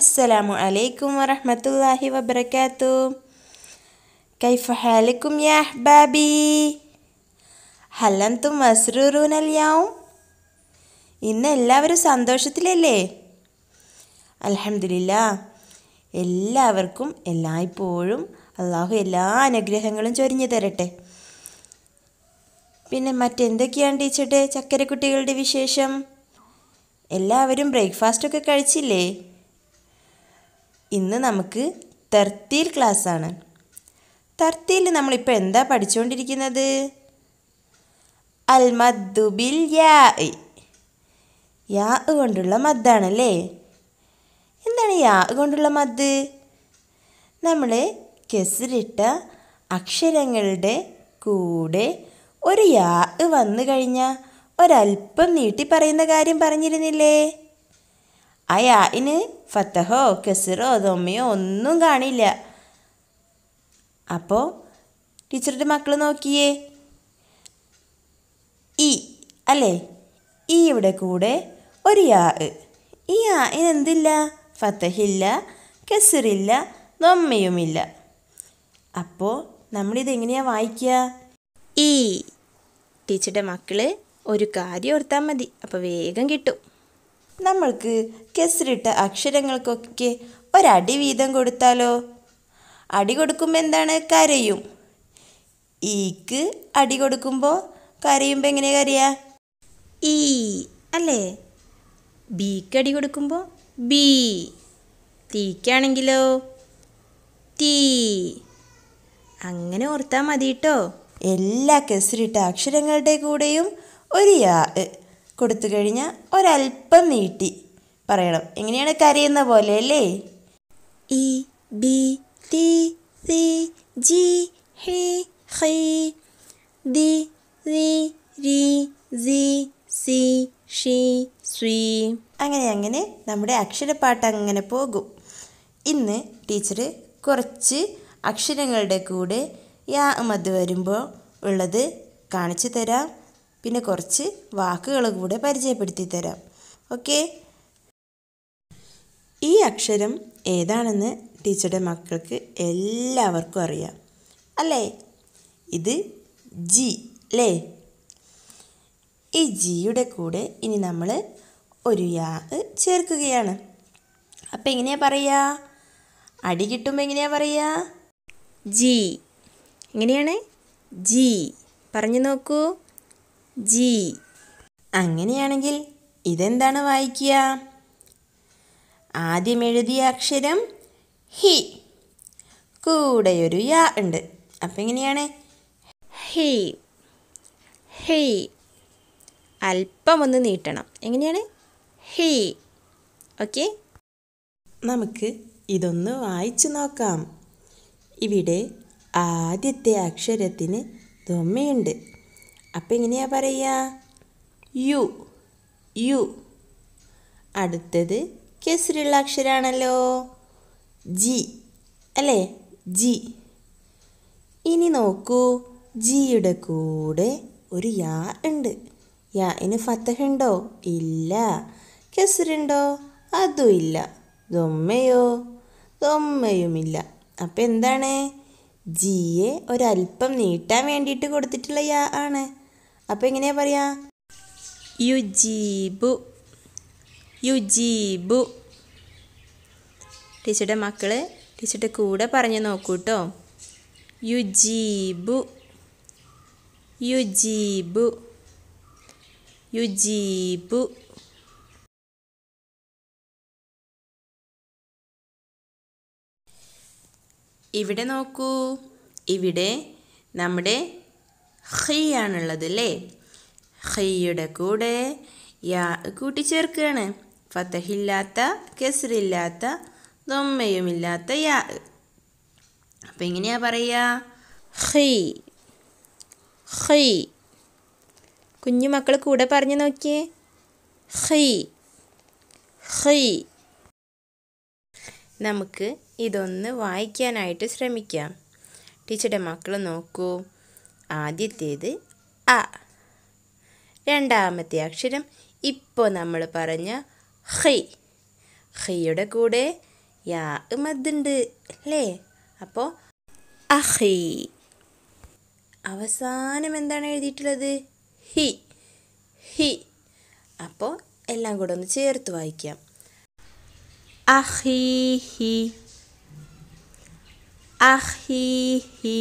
അസ്സലാമു അലൈക്കും വറഹമത്തല്ലാഹി വബർക്കാത്തു كيف حالكم يا أحبابي؟ هل أنتم مسرورون اليوم؟ ഇന്ന് എല്ലാവരും സന്തോഷത്തിലല്ലേ അലഹമില്ല എല്ലാവർക്കും എല്ലായ്പ്പോഴും അള്ളാഹു എല്ലാ അനുഗ്രഹങ്ങളും ചൊരിഞ്ഞു തരട്ടെ പിന്നെ മറ്റെന്തൊക്കെയാണ് ടീച്ചറുടെ ചക്കരക്കുട്ടികളുടെ വിശേഷം എല്ലാവരും ബ്രേക്ക്ഫാസ്റ്റൊക്കെ കഴിച്ചില്ലേ ഇന്ന് നമുക്ക് തർത്തീൽ ക്ലാസ്സാണ് തർത്തീൽ നമ്മളിപ്പോൾ എന്താ പഠിച്ചുകൊണ്ടിരിക്കുന്നത് അൽമദ്ദുബിൽ യാ യാ കൊണ്ടുള്ള മദ്ദാണല്ലേ എന്താണ് യാ കൊണ്ടുള്ള മദ് നമ്മൾ കെസിലിട്ട അക്ഷരങ്ങളുടെ കൂടെ ഒരു യാ വന്നു കഴിഞ്ഞാൽ ഒരല്പം നീട്ടി പറയുന്ന കാര്യം പറഞ്ഞിരുന്നില്ലേ ആ യാന് ഫത്തഹോ കെസിറോ ദൊമ്മയോ ഒന്നും കാണില്ല അപ്പോൾ ടീച്ചറുടെ മക്കൾ നോക്കിയേ ഇ അല്ലേ ഈ ഇവിടെ കൂടെ ഒരു യാ ഈ യാ എന്തില്ല ഫത്തഹില്ല കെസിറില്ല നൊമ്മയുമില്ല അപ്പോൾ നമ്മളിതെങ്ങനെയാണ് വായിക്കുക ഈ ടീച്ചറുടെ മക്കൾ ഒരു കാര്യം ഓർത്താൽ മതി അപ്പോൾ വേഗം കിട്ടും നമ്മൾക്ക് കെസറിട്ട അക്ഷരങ്ങൾക്കൊക്കെ ഒരടി വീതം കൊടുത്താലോ അടി കൊടുക്കുമ്പോൾ എന്താണ് കരയും ഈക്ക് അടി കൊടുക്കുമ്പോൾ കരയുമ്പോൾ എങ്ങനെ കരയാ ഈ അല്ലേ ബിക്ക് അടി കൊടുക്കുമ്പോൾ ബി തീക്കാണെങ്കിലോ തീ അങ്ങനെ ഓർത്താൽ മതി കേട്ടോ എല്ലാ കെസറിട്ട അക്ഷരങ്ങളുടെ കൂടെയും ഒരു യാ കൊടുത്തു കഴിഞ്ഞാൽ ഒരല്പം നീട്ടി പറയണം എങ്ങനെയാണ് കരയുന്ന പോലെ അല്ലേ ഇ ബി ടി സി ജി ഹി ഹി ദി ദി രി സി സി ഷി സി അങ്ങനെ അങ്ങനെ നമ്മുടെ അക്ഷരപ്പാട്ട് അങ്ങനെ പോകും ഇന്ന് ടീച്ചർ കുറച്ച് അക്ഷരങ്ങളുടെ കൂടെ യാ മത് വരുമ്പോൾ ഉള്ളത് കാണിച്ചു തരാം പിന്നെ കുറച്ച് വാക്കുകൾ കൂടെ പരിചയപ്പെടുത്തി തരാം ഓക്കെ ഈ അക്ഷരം ഏതാണെന്ന് ടീച്ചറുടെ മക്കൾക്ക് എല്ലാവർക്കും അറിയാം അല്ലേ ഇത് ജി അല്ലേ ഈ ജിയുടെ കൂടെ ഇനി നമ്മൾ ഒരു യാ ചേർക്കുകയാണ് അപ്പം എങ്ങനെയാ പറയുക അടി കിട്ടുമ്പോൾ എങ്ങനെയാ പറയുക ജി എങ്ങനെയാണ് ജി പറഞ്ഞു നോക്കൂ ജി അങ്ങനെയാണെങ്കിൽ ഇതെന്താണ് വായിക്കുക ആദ്യം എഴുതിയ അക്ഷരം ഹി കൂടെ ഒരു യാ ഉണ്ട് അപ്പം എങ്ങനെയാണ് ഹി ഹി അല്പം ഒന്ന് നീട്ടണം എങ്ങനെയാണ് ഹി ഓക്കെ നമുക്ക് ഇതൊന്ന് വായിച്ചു നോക്കാം ഇവിടെ ആദ്യത്തെ അക്ഷരത്തിന് തൊമ്മയുണ്ട് അപ്പം എങ്ങനെയാ പറയുക യു യു അടുത്തത് കെസറുള്ള അക്ഷരാണല്ലോ ജി അല്ലേ ജി ഇനി നോക്കൂ ജിയുടെ കൂടെ ഒരു യാ ഉണ്ട് യാ ഇന് ഫത്തഹുണ്ടോ ഇല്ല കെസറുണ്ടോ അതും ഇല്ല ദൊമ്മയോ ദൊമ്മയുമില്ല അപ്പം എന്താണ് ജിയെ ഒരല്പം നീട്ടാൻ വേണ്ടിയിട്ട് കൊടുത്തിട്ടുള്ള യാ ആണ് അപ്പോൾ എങ്ങനെയാ പറയാ യുജീബു യുജീബു ടീച്ചറുടെ മക്കള് ടീച്ചറുടെ കൂടെ പറഞ്ഞു നോക്കൂ കേട്ടോ യുജീബു യുജീബു യുജീബു ഇവിടെ നോക്കൂ ഇവിടെ നമ്മുടെ ഹെയ്യാണുള്ളത് അല്ലേ ഹെയ്യുടെ കൂടെ യാ കൂട്ടിച്ചേർക്കുകയാണ് ഫത്തഹില്ലാത്ത കെസറില്ലാത്ത ദൊമ്മയുമില്ലാത്ത യാ അപ്പം എങ്ങനെയാ പറയുക ഹെയ് ഹെയ് കുഞ്ഞു മക്കൾ കൂടെ പറഞ്ഞു നോക്കിയേ ഹെയ് ഹെയ് നമുക്ക് ഇതൊന്ന് വായിക്കാനായിട്ട് ശ്രമിക്കാം ടീച്ചറുടെ മക്കൾ നോക്കൂ ആദ്യത്തേത് അ രണ്ടാമത്തെ അക്ഷരം ഇപ്പോൾ നമ്മൾ പറഞ്ഞ ഹൈ ഹൈയുടെ കൂടെ യാ മദ്ണ്ട് അല്ലേ അപ്പോൾ അഹി അവസാനം എന്താണ് എഴുതിയിട്ടുള്ളത് ഹി ഹി അപ്പോൾ എല്ലാം കൂടെ ഒന്ന് ചേർത്ത് വായിക്കാം അഹി ഹി അഹി ഹി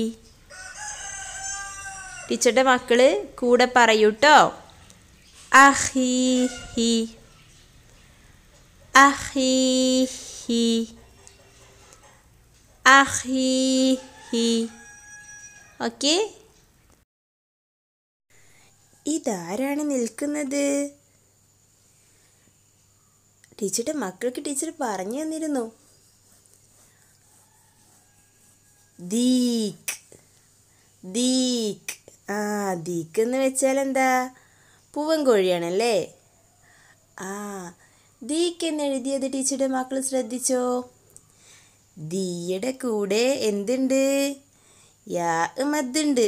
ടീച്ചറുടെ മക്കൾ കൂടെ പറയൂട്ടോ അഹീഹി അഹീഹി അഹീഹി ഓക്കെ ഇതാരാണ് നിൽക്കുന്നത് ടീച്ചറുടെ മക്കൾക്ക് ടീച്ചർ പറഞ്ഞു തന്നിരുന്നു ദീക് ദീക് ആ ദിക്കെന്ന് വെച്ചാൽ എന്താ പൂവൻ കോഴിയാണല്ലേ ആ ദീക്ക് എന്ന് എഴുതിയത് ടീച്ചറുടെ മക്കൾ ശ്രദ്ധിച്ചോ ദീയുടെ കൂടെ എന്തുണ്ട് യാ മദ്ണ്ട്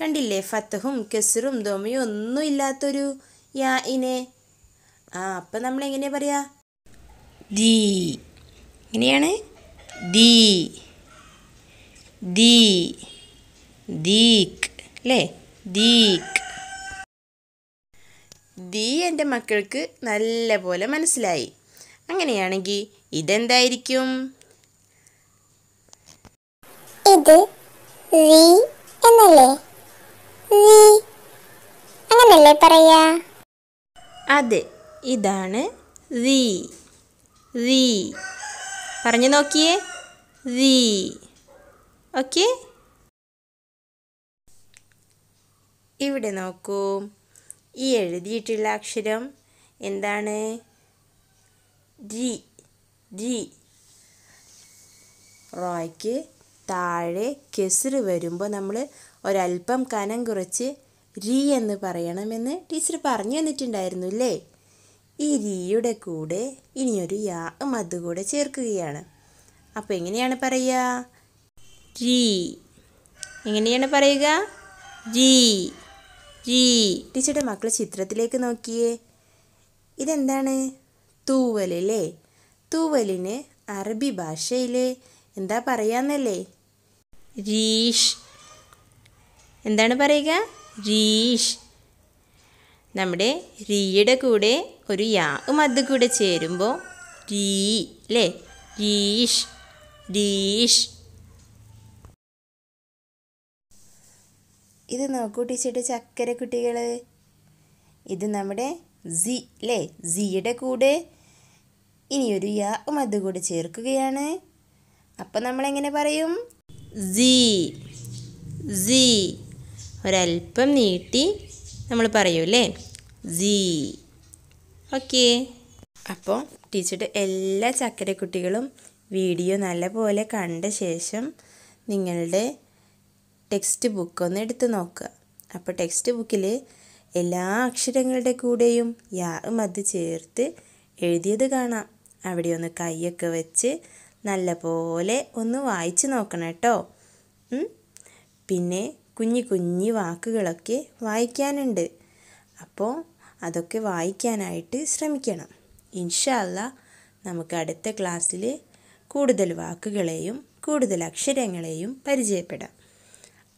കണ്ടില്ലേ ഫത്തഹും കെസറും ദോമയും ഒന്നും ഇല്ലാത്തൊരു യാ ഇനെ ആ അപ്പം നമ്മൾ എങ്ങനെ പറയാ ദീ എങ്ങനെയാണ് ദീ ദീ ദീക്ക് അല്ലേ ദീക് ദീ എൻ്റെ മക്കൾക്ക് നല്ല പോലെ മനസ്സിലായി അങ്ങനെയാണെങ്കിൽ ഇതെന്തായിരിക്കും ഇത് അങ്ങനല്ലേ പറയാ അതെ ഇതാണ് പറഞ്ഞു നോക്കിയേ ഓക്കേ ഇവിടെ നോക്കൂ ഈ എഴുതിയിട്ടുള്ള അക്ഷരം എന്താണ് ജി ജി റോയ്ക്ക് താഴെ കെസറ് വരുമ്പോൾ നമ്മൾ ഒരല്പം കനം കുറച്ച് രി എന്ന് പറയണമെന്ന് ടീച്ചർ പറഞ്ഞു തന്നിട്ടുണ്ടായിരുന്നു അല്ലേ ഈ രിയുടെ കൂടെ ഇനിയൊരു യാ കൂടെ ചേർക്കുകയാണ് അപ്പോൾ എങ്ങനെയാണ് പറയുക രി എങ്ങനെയാണ് പറയുക ജീ ഈ ടീച്ചറുടെ മക്കൾ ചിത്രത്തിലേക്ക് നോക്കിയേ ഇതെന്താണ് തൂവലല്ലേ തൂവലിന് അറബി ഭാഷയിൽ എന്താ പറയാന്നല്ലേ രീഷ് എന്താണ് പറയുക രീഷ് നമ്മുടെ രീയുടെ കൂടെ ഒരു യാവും അത് കൂടെ ചേരുമ്പോൾ രീ അല്ലേ രീഷ് രീഷ് ഇത് നോക്കൂ ടീച്ചറുടെ ചക്കര കുട്ടികൾ ഇത് നമ്മുടെ സി അല്ലേ സിയുടെ കൂടെ ഇനിയൊരു യാവും അത് കൂടെ ചേർക്കുകയാണ് അപ്പം നമ്മളെങ്ങനെ പറയും സി സി ഒരൽപ്പം നീട്ടി നമ്മൾ അല്ലേ സി ഓക്കെ അപ്പോൾ ടീച്ചറുടെ എല്ലാ ചക്കരക്കുട്ടികളും വീഡിയോ നല്ലപോലെ കണ്ട ശേഷം നിങ്ങളുടെ ടെക്സ്റ്റ് ബുക്ക് ഒന്ന് എടുത്ത് നോക്കുക അപ്പോൾ ടെക്സ്റ്റ് ബുക്കിൽ എല്ലാ അക്ഷരങ്ങളുടെ കൂടെയും യാ മത് ചേർത്ത് എഴുതിയത് കാണാം അവിടെ ഒന്ന് കൈയൊക്കെ വെച്ച് നല്ലപോലെ ഒന്ന് വായിച്ച് നോക്കണം കേട്ടോ പിന്നെ കുഞ്ഞി കുഞ്ഞി വാക്കുകളൊക്കെ വായിക്കാനുണ്ട് അപ്പോൾ അതൊക്കെ വായിക്കാനായിട്ട് ശ്രമിക്കണം ഇൻഷല്ല നമുക്ക് അടുത്ത ക്ലാസ്സിൽ കൂടുതൽ വാക്കുകളെയും കൂടുതൽ അക്ഷരങ്ങളെയും പരിചയപ്പെടാം